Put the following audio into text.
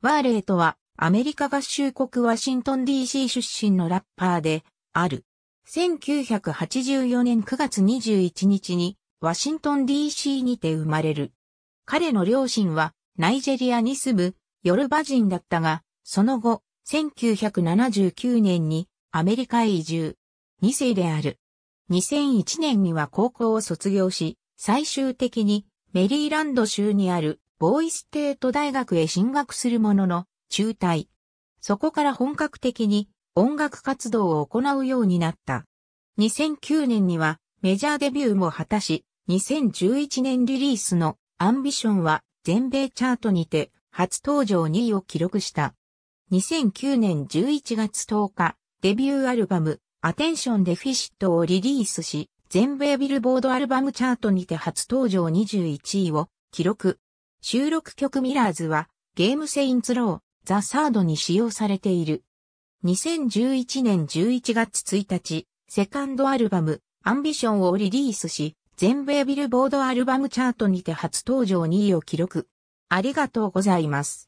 ワーレイとは、アメリカ合衆国ワシントン DC 出身のラッパーで、ある。1984年9月21日に、ワシントン DC にて生まれる。彼の両親は、ナイジェリアに住む、ヨルバ人だったが、その後、1979年に、アメリカへ移住。2世である。2001年には高校を卒業し、最終的に、メリーランド州にあるボーイステート大学へ進学するものの、中退。そこから本格的に音楽活動を行うようになった。2009年にはメジャーデビューも果たし、2011年リリースのアンビションは全米チャートにて初登場2位を記録した。2009年11月10日、デビューアルバムアテンションデフィシットをリリースし、全米ビルボードアルバムチャートにて初登場21位を記録。収録曲ミラーズはゲームセインツロー、ザ・サードに使用されている。2011年11月1日、セカンドアルバム、アンビションをリリースし、全米ビルボードアルバムチャートにて初登場2位を記録。ありがとうございます。